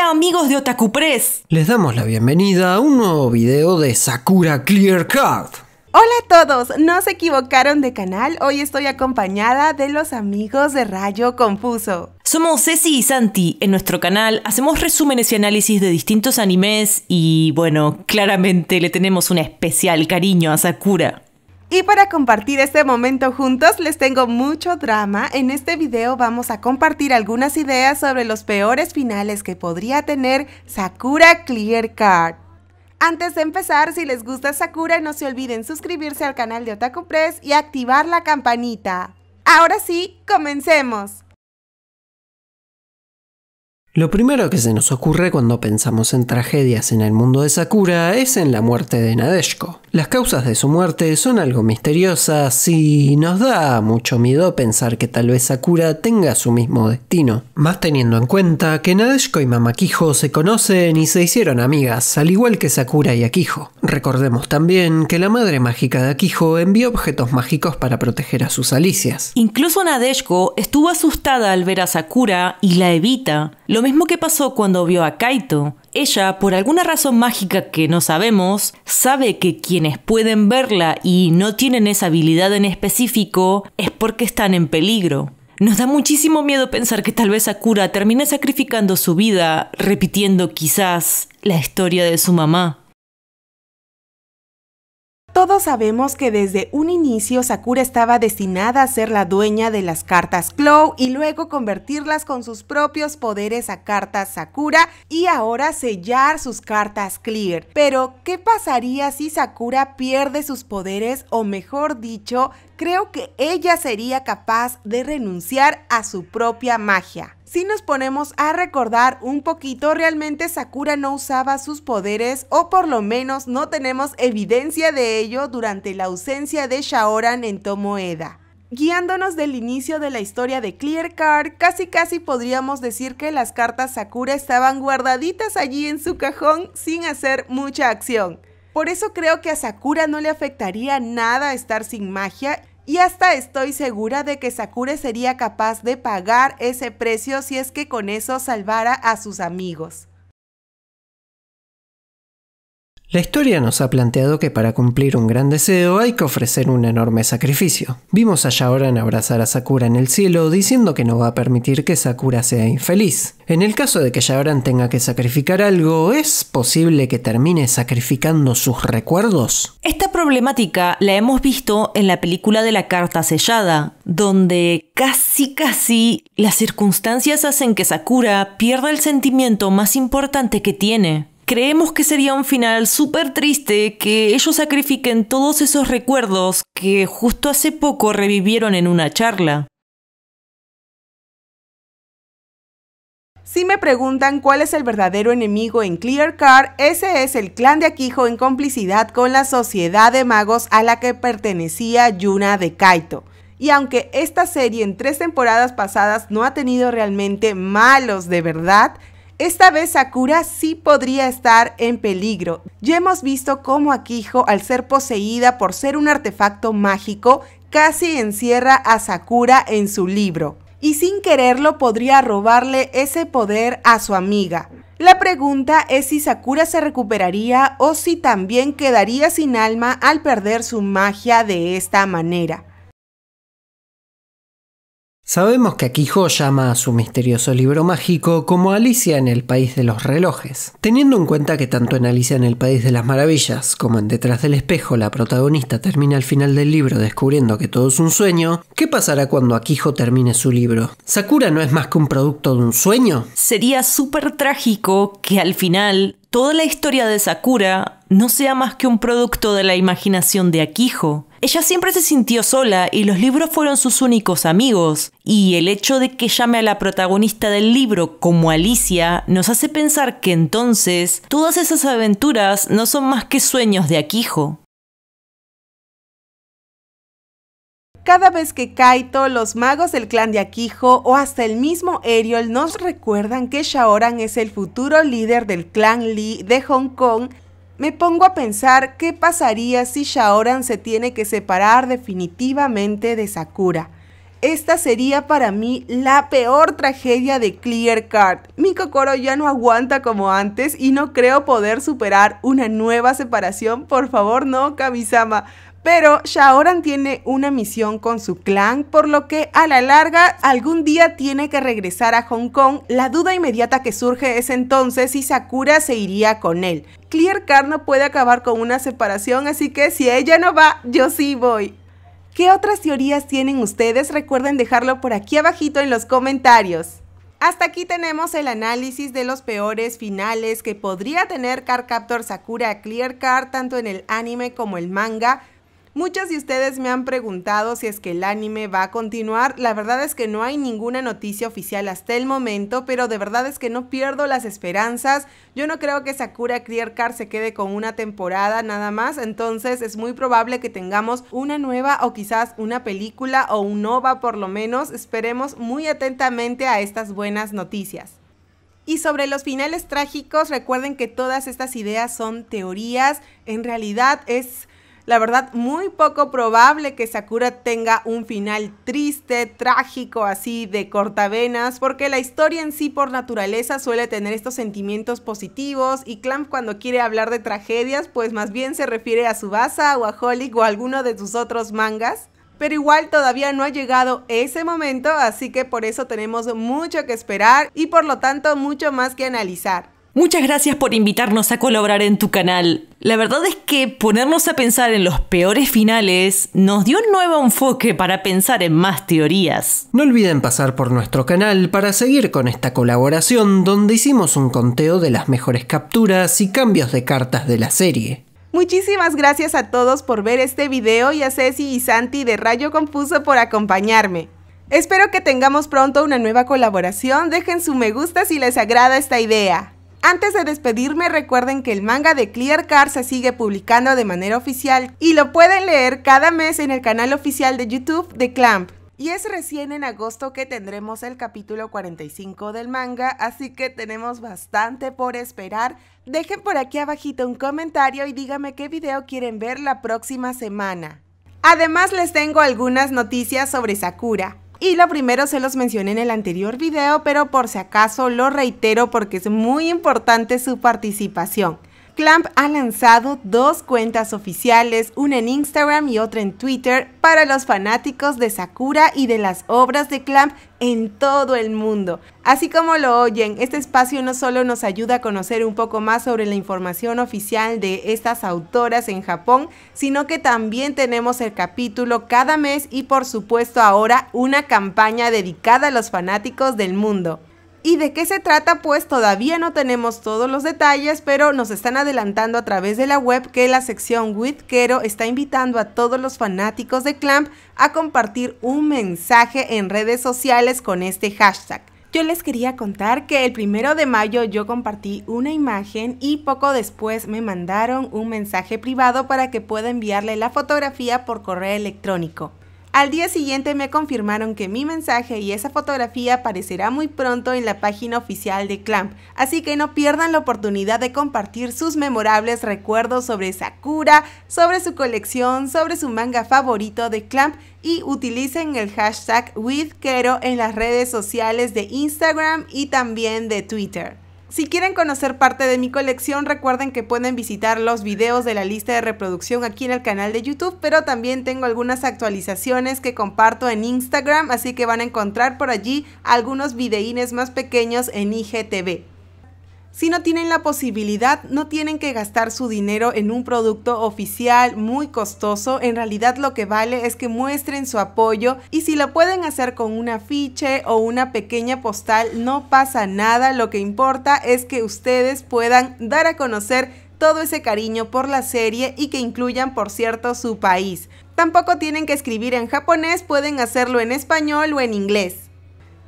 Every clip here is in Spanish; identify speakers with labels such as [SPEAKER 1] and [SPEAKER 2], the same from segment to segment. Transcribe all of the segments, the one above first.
[SPEAKER 1] Hola amigos de Otaku Press.
[SPEAKER 2] Les damos la bienvenida a un nuevo video de Sakura Clear Card.
[SPEAKER 1] Hola a todos, no se equivocaron de canal, hoy estoy acompañada de los amigos de Rayo Confuso.
[SPEAKER 3] Somos Ceci y Santi. En nuestro canal hacemos resúmenes y análisis de distintos animes y bueno, claramente le tenemos un especial cariño a Sakura.
[SPEAKER 1] Y para compartir este momento juntos les tengo mucho drama. En este video vamos a compartir algunas ideas sobre los peores finales que podría tener Sakura Clear Card. Antes de empezar, si les gusta Sakura no se olviden suscribirse al canal de Otaku Press y activar la campanita. Ahora sí, comencemos.
[SPEAKER 2] Lo primero que se nos ocurre cuando pensamos en tragedias en el mundo de Sakura es en la muerte de Nadeshko. Las causas de su muerte son algo misteriosas y nos da mucho miedo pensar que tal vez Sakura tenga su mismo destino. Más teniendo en cuenta que Nadeshko y Mamakijo se conocen y se hicieron amigas, al igual que Sakura y Akijo. Recordemos también que la madre mágica de Akijo envió objetos mágicos para proteger a sus alicias.
[SPEAKER 3] Incluso Nadeshko estuvo asustada al ver a Sakura y la evita mismo que pasó cuando vio a Kaito. Ella, por alguna razón mágica que no sabemos, sabe que quienes pueden verla y no tienen esa habilidad en específico es porque están en peligro. Nos da muchísimo miedo pensar que tal vez Akura termine sacrificando su vida, repitiendo quizás la historia de su mamá.
[SPEAKER 1] Todos sabemos que desde un inicio Sakura estaba destinada a ser la dueña de las cartas Clow y luego convertirlas con sus propios poderes a cartas Sakura y ahora sellar sus cartas Clear. Pero, ¿qué pasaría si Sakura pierde sus poderes o mejor dicho, creo que ella sería capaz de renunciar a su propia magia? Si nos ponemos a recordar un poquito, realmente Sakura no usaba sus poderes o por lo menos no tenemos evidencia de ello durante la ausencia de Shaoran en Tomoeda. Guiándonos del inicio de la historia de Clear Card, casi casi podríamos decir que las cartas Sakura estaban guardaditas allí en su cajón sin hacer mucha acción. Por eso creo que a Sakura no le afectaría nada estar sin magia y hasta estoy segura de que Sakura sería capaz de pagar ese precio si es que con eso salvara a sus amigos.
[SPEAKER 2] La historia nos ha planteado que para cumplir un gran deseo hay que ofrecer un enorme sacrificio. Vimos a Yaoran abrazar a Sakura en el cielo diciendo que no va a permitir que Sakura sea infeliz. En el caso de que Yaoran tenga que sacrificar algo, ¿es posible que termine sacrificando sus recuerdos?
[SPEAKER 3] Esta problemática la hemos visto en la película de la carta sellada, donde casi casi las circunstancias hacen que Sakura pierda el sentimiento más importante que tiene, creemos que sería un final súper triste que ellos sacrifiquen todos esos recuerdos que justo hace poco revivieron en una charla.
[SPEAKER 1] Si me preguntan cuál es el verdadero enemigo en Clear Car, ese es el clan de Aquijo en complicidad con la sociedad de magos a la que pertenecía Yuna de Kaito. Y aunque esta serie en tres temporadas pasadas no ha tenido realmente malos de verdad, esta vez Sakura sí podría estar en peligro. Ya hemos visto cómo Akijo, al ser poseída por ser un artefacto mágico, casi encierra a Sakura en su libro. Y sin quererlo podría robarle ese poder a su amiga. La pregunta es si Sakura se recuperaría o si también quedaría sin alma al perder su magia de esta manera.
[SPEAKER 2] Sabemos que Akiho llama a su misterioso libro mágico como Alicia en el País de los Relojes, teniendo en cuenta que tanto en Alicia en el País de las Maravillas como en Detrás del Espejo la protagonista termina al final del libro descubriendo que todo es un sueño, ¿qué pasará cuando Akiho termine su libro? ¿Sakura no es más que un producto de un sueño?
[SPEAKER 3] Sería súper trágico que al final toda la historia de Sakura no sea más que un producto de la imaginación de Akiho. Ella siempre se sintió sola y los libros fueron sus únicos amigos, y el hecho de que llame a la protagonista del libro como Alicia nos hace pensar que entonces todas esas aventuras no son más que sueños de Akiho.
[SPEAKER 1] Cada vez que Kaito, los magos del clan de Akiho o hasta el mismo Eriol nos recuerdan que Shaoran es el futuro líder del clan Lee de Hong Kong, me pongo a pensar qué pasaría si Shaoran se tiene que separar definitivamente de Sakura. Esta sería para mí la peor tragedia de Clear Card. Mi Kokoro ya no aguanta como antes y no creo poder superar una nueva separación. Por favor, no, Kamisama. Pero Shaoran tiene una misión con su clan, por lo que a la larga algún día tiene que regresar a Hong Kong. La duda inmediata que surge es entonces si Sakura se iría con él. Clear Car no puede acabar con una separación, así que si ella no va, yo sí voy. ¿Qué otras teorías tienen ustedes? Recuerden dejarlo por aquí abajito en los comentarios. Hasta aquí tenemos el análisis de los peores finales que podría tener Captor Sakura Clear Car, tanto en el anime como el manga. Muchos de ustedes me han preguntado si es que el anime va a continuar. La verdad es que no hay ninguna noticia oficial hasta el momento, pero de verdad es que no pierdo las esperanzas. Yo no creo que Sakura Clear se quede con una temporada nada más, entonces es muy probable que tengamos una nueva o quizás una película o un OVA por lo menos. Esperemos muy atentamente a estas buenas noticias. Y sobre los finales trágicos, recuerden que todas estas ideas son teorías, en realidad es la verdad, muy poco probable que Sakura tenga un final triste, trágico, así de cortavenas, porque la historia en sí por naturaleza suele tener estos sentimientos positivos y Clamp cuando quiere hablar de tragedias, pues más bien se refiere a Subasa o a Holly, o a alguno de sus otros mangas. Pero igual todavía no ha llegado ese momento, así que por eso tenemos mucho que esperar y por lo tanto mucho más que analizar.
[SPEAKER 3] Muchas gracias por invitarnos a colaborar en tu canal. La verdad es que ponernos a
[SPEAKER 2] pensar en los peores finales nos dio un nuevo enfoque
[SPEAKER 3] para pensar en más teorías.
[SPEAKER 2] No olviden pasar por nuestro canal para seguir con esta colaboración donde hicimos un conteo de las mejores capturas y cambios de cartas de la serie.
[SPEAKER 1] Muchísimas gracias a todos por ver este video y a Ceci y Santi de Rayo Confuso por acompañarme. Espero que tengamos pronto una nueva colaboración, dejen su me gusta si les agrada esta idea. Antes de despedirme, recuerden que el manga de Clear Car se sigue publicando de manera oficial y lo pueden leer cada mes en el canal oficial de YouTube de Clamp. Y es recién en agosto que tendremos el capítulo 45 del manga, así que tenemos bastante por esperar. Dejen por aquí abajito un comentario y díganme qué video quieren ver la próxima semana. Además les tengo algunas noticias sobre Sakura. Y lo primero se los mencioné en el anterior video, pero por si acaso lo reitero porque es muy importante su participación. Clamp ha lanzado dos cuentas oficiales, una en Instagram y otra en Twitter, para los fanáticos de Sakura y de las obras de Clamp en todo el mundo. Así como lo oyen, este espacio no solo nos ayuda a conocer un poco más sobre la información oficial de estas autoras en Japón, sino que también tenemos el capítulo cada mes y por supuesto ahora una campaña dedicada a los fanáticos del mundo. ¿Y de qué se trata? Pues todavía no tenemos todos los detalles, pero nos están adelantando a través de la web que la sección With Kero está invitando a todos los fanáticos de Clamp a compartir un mensaje en redes sociales con este hashtag. Yo les quería contar que el primero de mayo yo compartí una imagen y poco después me mandaron un mensaje privado para que pueda enviarle la fotografía por correo electrónico. Al día siguiente me confirmaron que mi mensaje y esa fotografía aparecerá muy pronto en la página oficial de Clamp, así que no pierdan la oportunidad de compartir sus memorables recuerdos sobre Sakura, sobre su colección, sobre su manga favorito de Clamp y utilicen el hashtag WithKero en las redes sociales de Instagram y también de Twitter. Si quieren conocer parte de mi colección, recuerden que pueden visitar los videos de la lista de reproducción aquí en el canal de YouTube, pero también tengo algunas actualizaciones que comparto en Instagram, así que van a encontrar por allí algunos videínes más pequeños en IGTV. Si no tienen la posibilidad, no tienen que gastar su dinero en un producto oficial muy costoso. En realidad lo que vale es que muestren su apoyo y si lo pueden hacer con un afiche o una pequeña postal, no pasa nada. Lo que importa es que ustedes puedan dar a conocer todo ese cariño por la serie y que incluyan, por cierto, su país. Tampoco tienen que escribir en japonés, pueden hacerlo en español o en inglés.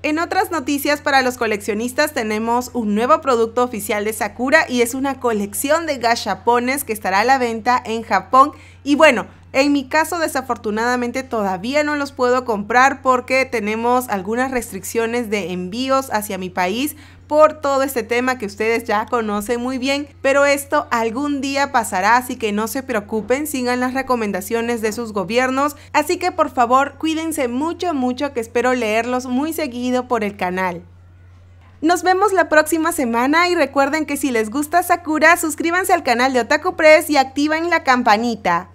[SPEAKER 1] En otras noticias para los coleccionistas tenemos un nuevo producto oficial de Sakura y es una colección de japones que estará a la venta en Japón y bueno, en mi caso desafortunadamente todavía no los puedo comprar porque tenemos algunas restricciones de envíos hacia mi país, por todo este tema que ustedes ya conocen muy bien, pero esto algún día pasará, así que no se preocupen, sigan las recomendaciones de sus gobiernos, así que por favor cuídense mucho, mucho, que espero leerlos muy seguido por el canal. Nos vemos la próxima semana y recuerden que si les gusta Sakura, suscríbanse al canal de Otaku Press y activen la campanita.